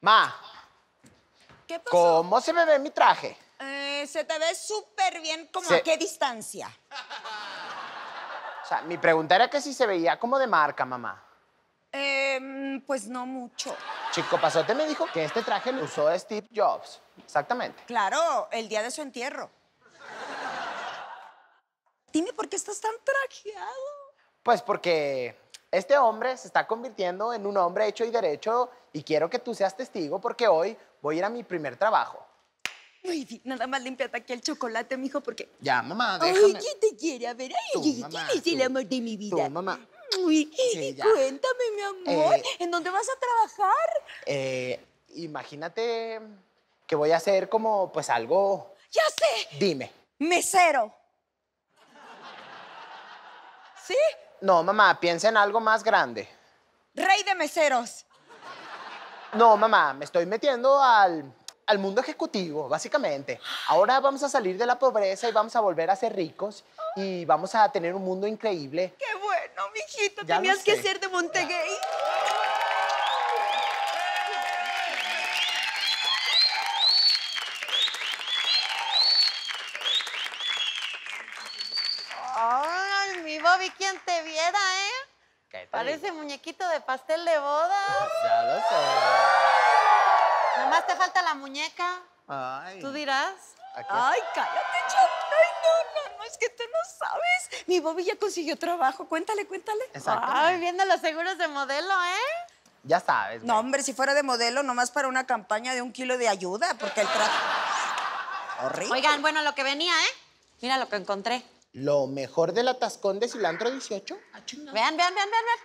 Ma. ¿Cómo se me ve mi traje? Eh, se te ve súper bien, como a qué distancia. O sea, mi pregunta era que si se veía como de marca, mamá. Em, pues no mucho. Chico Pasote me dijo que este traje lo usó Steve Jobs. Exactamente. Claro, el día de su entierro. Dime, ¿por qué estás tan trajeado? Pues porque este hombre se está convirtiendo en un hombre hecho y derecho y quiero que tú seas testigo porque hoy voy a ir a mi primer trabajo. Uy, nada más limpiate aquí el chocolate, mijo, porque... Ya, mamá, déjame. Ay, ¿quién te quiere? A ver, ay, ¿quién es el amor de mi vida? Tú, mamá. Uy, cuéntame, mi amor, eh, ¿en dónde vas a trabajar? Eh, imagínate que voy a hacer como, pues, algo... ¡Ya sé! Dime. Mesero. ¿Sí? No, mamá, piensa en algo más grande. Rey de meseros. No, mamá, me estoy metiendo al, mundo ejecutivo, básicamente. Ahora vamos a salir de la pobreza y vamos a volver a ser ricos y vamos a tener un mundo increíble. Qué bueno, mijito, tenías que ser de Montegay. Bobby, ¿quién te viera, eh? Parece muñequito de pastel de boda. Ya lo sé. Nomás te falta la muñeca. Ay. ¿Tú dirás? Ay, cállate, Chantal. Ay, no, no, no, es que tú no sabes. Mi Bobby ya consiguió trabajo. Cuéntale, cuéntale. Exacto. Ay, viendo los seguros de modelo, ¿eh? Ya sabes. No, hombre, si fuera de modelo, nomás para una campaña de un kilo de ayuda, porque el trato. Horrible. Oigan, bueno, lo que venía, ¿eh? Mira lo que encontré. Lo mejor la atascón de cilantro 18. vean, vean, vean, vean, vean.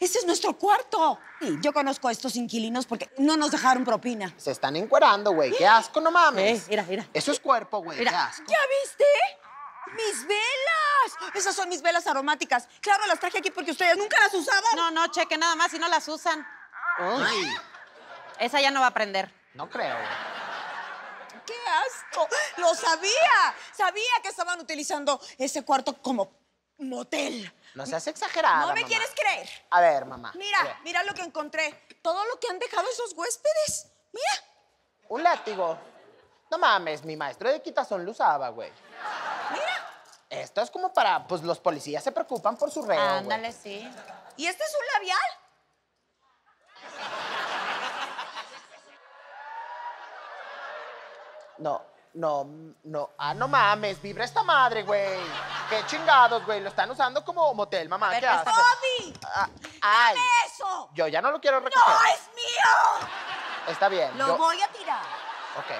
Este es nuestro cuarto. yo conozco a estos inquilinos porque no nos dejaron propina. Se están encuerando, güey. Qué asco, no mames. mira, mira. Eso es cuerpo, güey. Qué ¿Ya viste? ¡Mis velas! Esas son mis velas aromáticas. Claro, las traje aquí porque ustedes nunca las usaban. No, no, cheque nada más si no las usan. Ay. Esa ya no va a prender. No creo. ¡Lo sabía! Sabía que estaban utilizando ese cuarto como motel. No seas exagerado! No me quieres creer. A ver, mamá. Mira, mira lo que encontré. Todo lo que han dejado esos huéspedes. Mira. Un látigo. No mames, mi maestro de quitazón lo usaba, güey. Mira. Esto es como para, pues los policías se preocupan por su reo. Ándale, sí. ¿Y este es un labial? No, no, no. Ah, no mames, vibra esta madre, güey. Qué chingados, güey. Lo están usando como motel, mamá. ¿Qué haces? Ah, ¡Ay! eso! Yo ya no lo quiero recoger. ¡No, es mío! Está bien. Lo voy a tirar. Ok.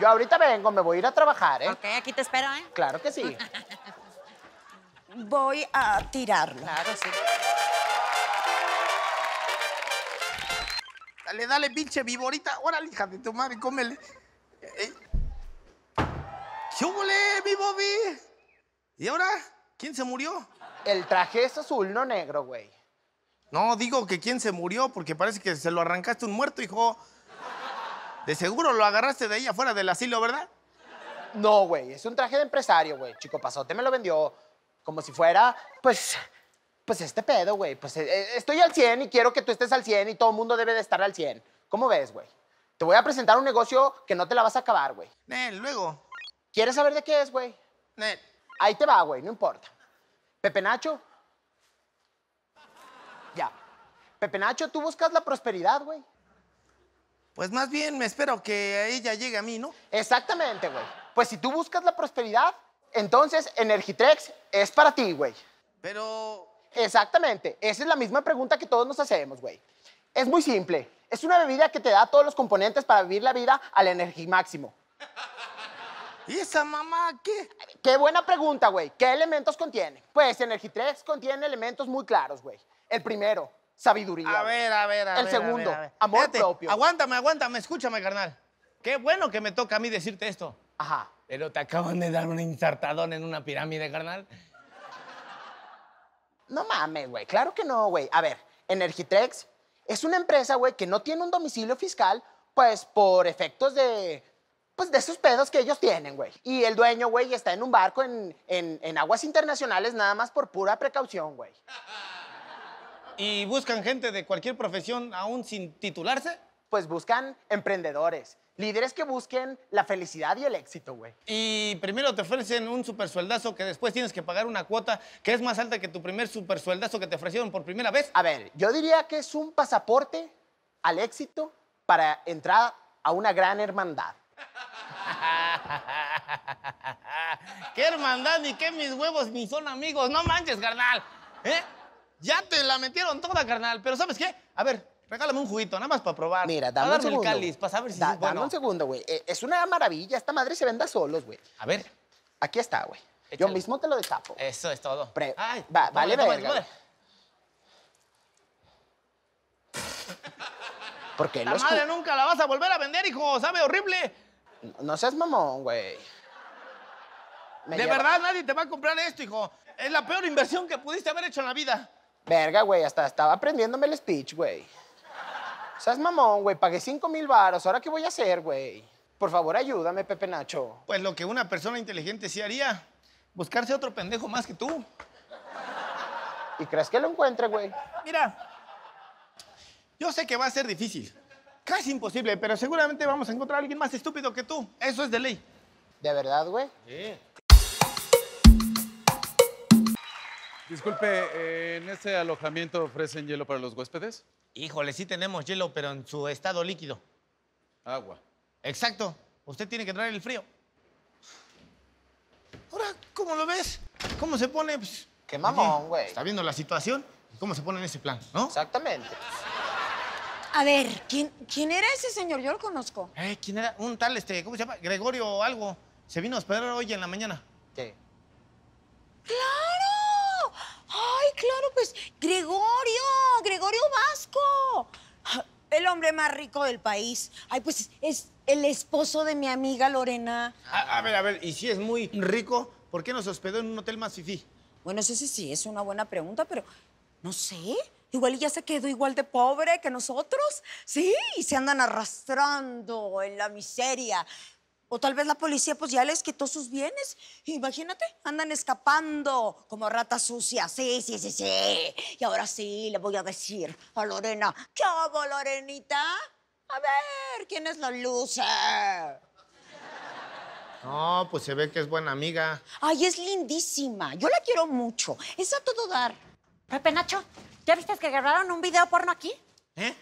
Yo ahorita vengo, me voy a ir a trabajar, ¿eh? Ok, aquí te espero, ¿eh? Claro que sí. voy a tirarlo. Claro, sí. Dale, dale, pinche viborita. Órale, hija de tu madre, cómele. Eh, eh. ¿Qué mi Bobby? ¿Y ahora? ¿Quién se murió? El traje es azul, no negro, güey. No, digo que quién se murió, porque parece que se lo arrancaste un muerto, hijo. De seguro lo agarraste de ahí afuera del asilo, ¿verdad? No, güey, es un traje de empresario, güey. Chico Pasote me lo vendió como si fuera, pues, pues este pedo, güey, pues eh, eh, estoy al 100 y quiero que tú estés al 100 y todo el mundo debe de estar al 100. ¿Cómo ves, güey? Te voy a presentar un negocio que no te la vas a acabar, güey. Nel, luego. ¿Quieres saber de qué es, güey? Nel. Ahí te va, güey, no importa. Pepe Nacho. Ya. Pepe Nacho, tú buscas la prosperidad, güey. Pues más bien me espero que ella llegue a mí, ¿no? Exactamente, güey. Pues si tú buscas la prosperidad, entonces Energitrex es para ti, güey. Pero Exactamente. Esa es la misma pregunta que todos nos hacemos, güey. Es muy simple. Es una bebida que te da todos los componentes para vivir la vida al energía máximo. ¿Y esa mamá qué? Qué buena pregunta, güey. ¿Qué elementos contiene? Pues Energy 3 contiene elementos muy claros, güey. El primero, sabiduría. A ver, a ver, a ver. El segundo, amor propio. Aguántame, aguántame, escúchame, carnal. Qué bueno que me toca a mí decirte esto. Ajá. Pero te acaban de dar un insertadón en una pirámide, carnal. No mames, güey. Claro que no, güey. A ver, Energitrex es una empresa, güey, que no tiene un domicilio fiscal, pues por efectos de. Pues de esos pedos que ellos tienen, güey. Y el dueño, güey, está en un barco en, en aguas internacionales nada más por pura precaución, güey. ¿Y buscan gente de cualquier profesión aún sin titularse? Pues buscan emprendedores Líderes que busquen la felicidad y el éxito, güey. Y primero te ofrecen un super sueldazo que después tienes que pagar una cuota que es más alta que tu primer super que te ofrecieron por primera vez. A ver, yo diría que es un pasaporte al éxito para entrar a una gran hermandad. ¡Qué hermandad! Ni que mis huevos ni son amigos. No manches, carnal. ¿Eh? Ya te la metieron toda, carnal. Pero ¿sabes qué? A ver, Regálame un juguito, nada más para probar. Mira, dame un segundo. el cáliz, para saber si es bueno. Dame un segundo, güey. Eh, es una maravilla. Esta madre se venda solos, güey. A ver. Aquí está, güey. Yo mismo te lo destapo. Eso es todo. Ay, vale, tómale, verga. Porque la madre nunca la vas a volver a vender, hijo. Sabe horrible. No, seas mamón, güey. de verdad nadie te va a comprar esto, hijo. Es la peor inversión que pudiste haber hecho en la vida. Verga, güey. Hasta estaba aprendiéndome el speech, güey es mamón, güey. Pagué 5 mil varos. ¿Ahora qué voy a hacer, güey? Por favor, ayúdame, Pepe Nacho. Pues lo que una persona inteligente sí haría. Buscarse otro pendejo más que tú. ¿Y crees que lo encuentre, güey? Mira, yo sé que va a ser difícil. Casi imposible, pero seguramente vamos a encontrar a alguien más estúpido que tú. Eso es de ley. ¿De verdad, güey? Sí. Disculpe, eh, ¿en este alojamiento ofrecen hielo para los huéspedes? Híjole, sí tenemos hielo, pero en su estado líquido. Agua. Exacto. Usted tiene que traer el frío. Ahora, ¿cómo lo ves? ¿Cómo se pone? Pues, Qué mamón, güey. Está viendo la situación cómo se pone en ese plan, ¿no? Exactamente. A ver, ¿quién, ¿quién era ese señor? Yo lo conozco. Eh, ¿Quién era? Un tal, este, ¿cómo se llama? Gregorio o algo. Se vino a esperar hoy en la mañana. ¿Qué? ¡Claro! más rico del país. Ay, pues es el esposo de mi amiga Lorena. A, ver, a ver, y si es muy rico, ¿por qué nos hospedó en un hotel más fifí? Bueno, sí, sí, sí, es una buena pregunta, pero no sé. Igual ya se quedó igual de pobre que nosotros. Sí, y se andan arrastrando en la miseria. O tal vez la policía pues ya les quitó sus bienes. Imagínate, andan escapando como ratas sucias. Sí, sí, sí, sí. Y ahora sí le voy a decir a Lorena, ¿qué hago, Lorenita? A ver, ¿quién es la loser? No, pues se ve que es buena amiga. Ay, es lindísima. Yo la quiero mucho. Es a todo dar. Pepe Nacho, ¿ya viste que grabaron un video porno aquí? ¿Eh?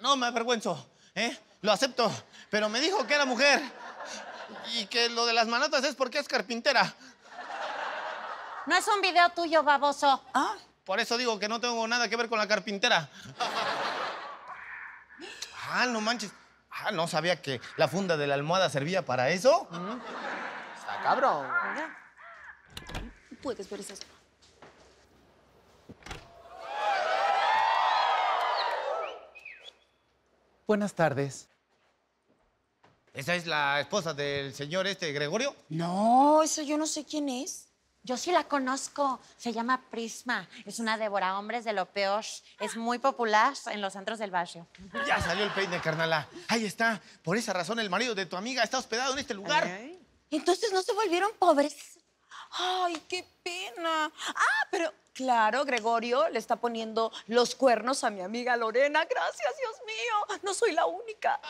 No me avergüenzo, ¿eh? Lo acepto, pero me dijo que era mujer y que lo de las manotas es porque es carpintera. No es un video tuyo, baboso. Ah. Por eso digo que no tengo nada que ver con la carpintera. ah, no manches. Ah, no sabía que la funda de la almohada servía para eso. Está cabrón. Puedes ver eso. Buenas tardes. ¿Esa es la esposa del señor este, Gregorio? No, eso yo no sé quién es. Yo sí la conozco. Se llama Prisma. Es una devora hombres de lo peor. Es muy popular en los centros del barrio. Ya salió el peine, carnala. Ahí está. Por esa razón el marido de tu amiga está hospedado en este lugar. Entonces no se volvieron pobres. Ay, qué pena. Ah, pero claro, Gregorio le está poniendo los cuernos a mi amiga Lorena. Gracias, Dios mío. No soy la única.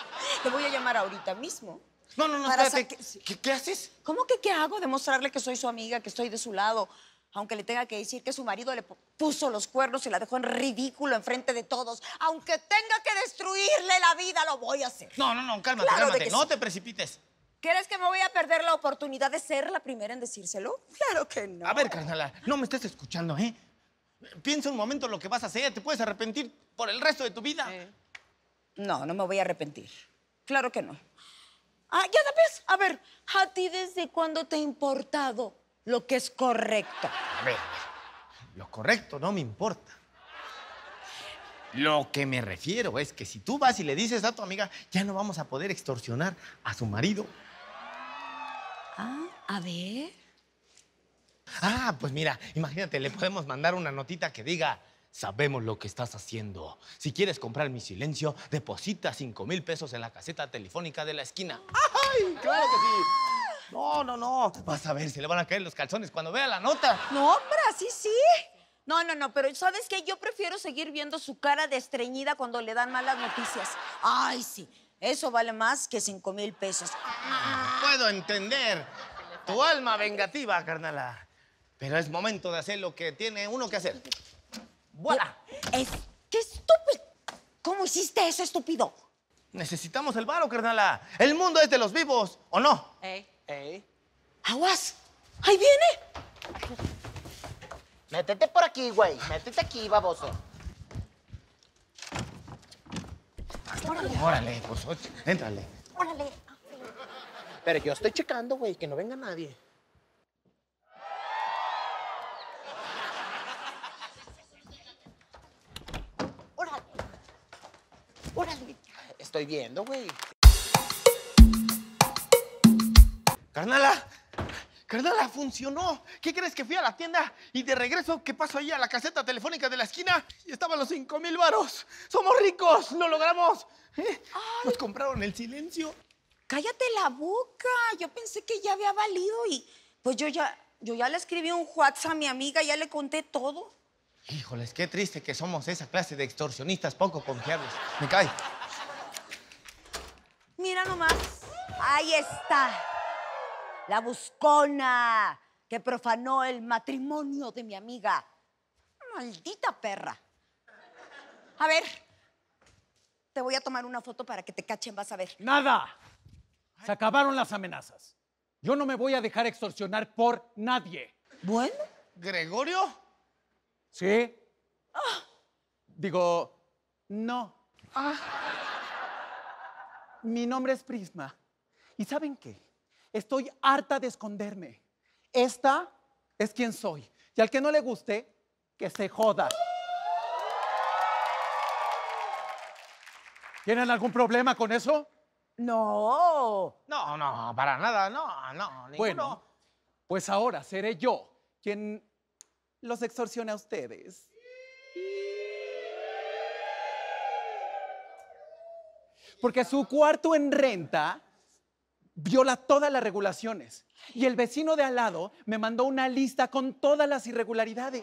Te voy a llamar ahorita mismo. No, no, no, ¿Qué, ¿Qué, haces? ¿Cómo que qué hago? Demostrarle que soy su amiga, que estoy de su lado aunque le tenga que decir que su marido le puso los cuernos y la dejó en ridículo enfrente de todos, aunque tenga que destruirle la vida, lo voy a hacer. No, no, no, cálmate, cálmate, no te precipites. ¿Crees que me voy a perder la oportunidad de ser la primera en decírselo? Claro que no. A ver, carnala, no me estés escuchando, ¿eh? Piensa un momento lo que vas a hacer. Te puedes arrepentir por el resto de tu vida. No, no me voy a arrepentir. Claro que no. Ah, ya ves. A ver, ¿a ti desde cuándo te ha importado lo que es correcto? A ver, lo correcto no me importa. Lo que me refiero es que si tú vas y le dices a tu amiga, ya no vamos a poder extorsionar a su marido Ah, a ver. Ah, pues mira, imagínate, le podemos mandar una notita que diga, sabemos lo que estás haciendo. Si quieres comprar mi silencio, deposita 5 mil pesos en la caseta telefónica de la esquina. ¡Ay, claro que sí! No, no, no. Vas a ver, se le van a caer los calzones cuando vea la nota. No, hombre, sí, sí. No, no, no, pero ¿sabes qué? Yo prefiero seguir viendo su cara destreñida cuando le dan malas noticias. Ay, sí. Eso vale más que 5 mil pesos. Puedo entender tu alma vengativa, carnala. Pero es momento de hacer lo que tiene uno que hacer. ¡Vuela! Es, ¡Qué estúpido! ¿Cómo hiciste eso, estúpido? Necesitamos el baro, carnala. El mundo es de los vivos, ¿o no? ¡Eh! Ey. ¡Aguas! ¡Ahí viene! Métete por aquí, güey. Métete aquí, baboso. Órale. Órale, pues, entra Órale. Pero yo estoy checando, güey, que no venga nadie. Órale. Órale. Estoy viendo, güey. Carnala, ¿La ah, funcionó. ¿Qué crees que fui a la tienda y de regreso que paso ahí a la caseta telefónica de la esquina y estaban los 5 mil varos? ¡Somos ricos! ¡Lo logramos! ¿Eh? Nos compraron el silencio. Cállate la boca. Yo pensé que ya había valido y pues yo ya, yo ya le escribí un WhatsApp a mi amiga, ya le conté todo. Híjoles, qué triste que somos esa clase de extorsionistas poco confiables. Me cae. Mira nomás. Ahí está la buscona que profanó el matrimonio de mi amiga. Maldita perra. A ver, te voy a tomar una foto para que te cachen, vas a ver. Nada. Se acabaron las amenazas. Yo no me voy a dejar extorsionar por nadie. Bueno. ¿Gregorio? Sí. Ah. Digo, no. Ah. Mi nombre es Prisma. ¿Y saben qué? estoy harta de esconderme. Esta es quien soy. Y al que no le guste, que se joda. ¿Tienen algún problema con eso? No. No, no, para nada, no, no. Ninguno. Bueno, pues ahora seré yo quien los extorsione a ustedes. Porque su cuarto en renta viola todas las regulaciones. Y el vecino de al lado me mandó una lista con todas las irregularidades.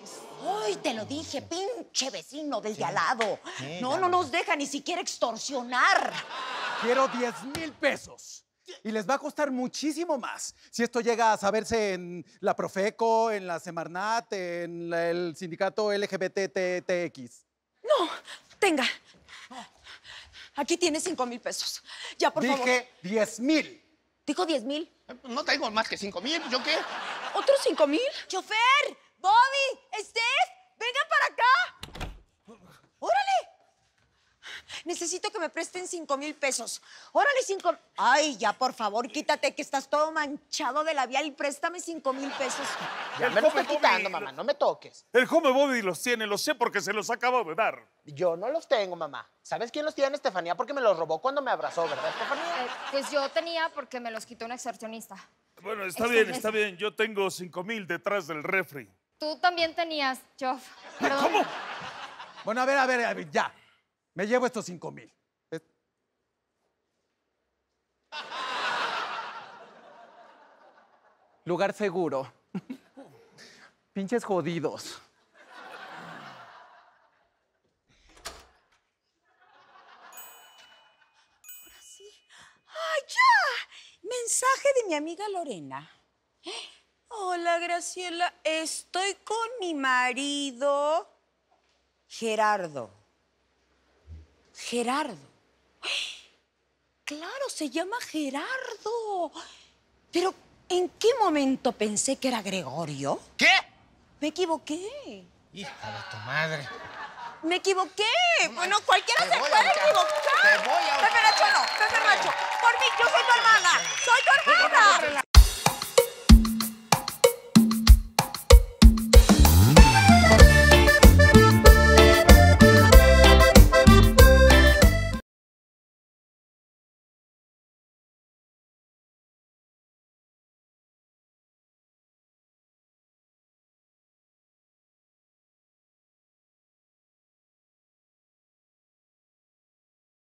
¡Ay, te lo dije, pinche vecino del de al lado! No, no nos deja ni siquiera extorsionar. Quiero 10 mil pesos. Y les va a costar muchísimo más si esto llega a saberse en la Profeco, en la Semarnat, en el sindicato LGBTTX. No, tenga. Aquí tiene 5 mil pesos. Ya, por favor. Dije 10 mil. Dijo 10 mil. Eh, pues, no tengo más que 5 mil, ¿yo qué? ¿Otros 5 mil? ¡Chofer! ¡Bobby! necesito que me presten cinco mil pesos. Órale, cinco... Ay, ya, por favor, quítate, que estás todo manchado de labial y préstame cinco mil pesos. Ya me lo estoy quitando, mamá, no me toques. El joven Bobby los tiene, lo sé porque se los acabo de dar. Yo no los tengo, mamá. ¿Sabes quién los tiene, Estefanía? Porque me los robó cuando me abrazó, ¿verdad, Estefanía? Eh, pues yo tenía porque me los quitó un extorsionista. Bueno, está este, bien, este. está bien. Yo tengo cinco mil detrás del refri. Tú también tenías, Joff. ¿Cómo? Bueno, a ver, a ver, ya. Me llevo estos cinco mil. Lugar seguro. Pinches jodidos. Ahora sí. ¡Ay, ya! Mensaje de mi amiga Lorena. Hola, Graciela. Estoy con mi marido, Gerardo. Gerardo. Claro, se llama Gerardo. Pero, ¿en qué momento pensé que era Gregorio? ¿Qué? Me equivoqué. Hija de tu madre. Me equivoqué. bueno, cualquiera se puede equivocar. Te voy a Pepe Nacho no, Pepe Nacho. Por mí, yo soy tu hermana. Soy tu hermana.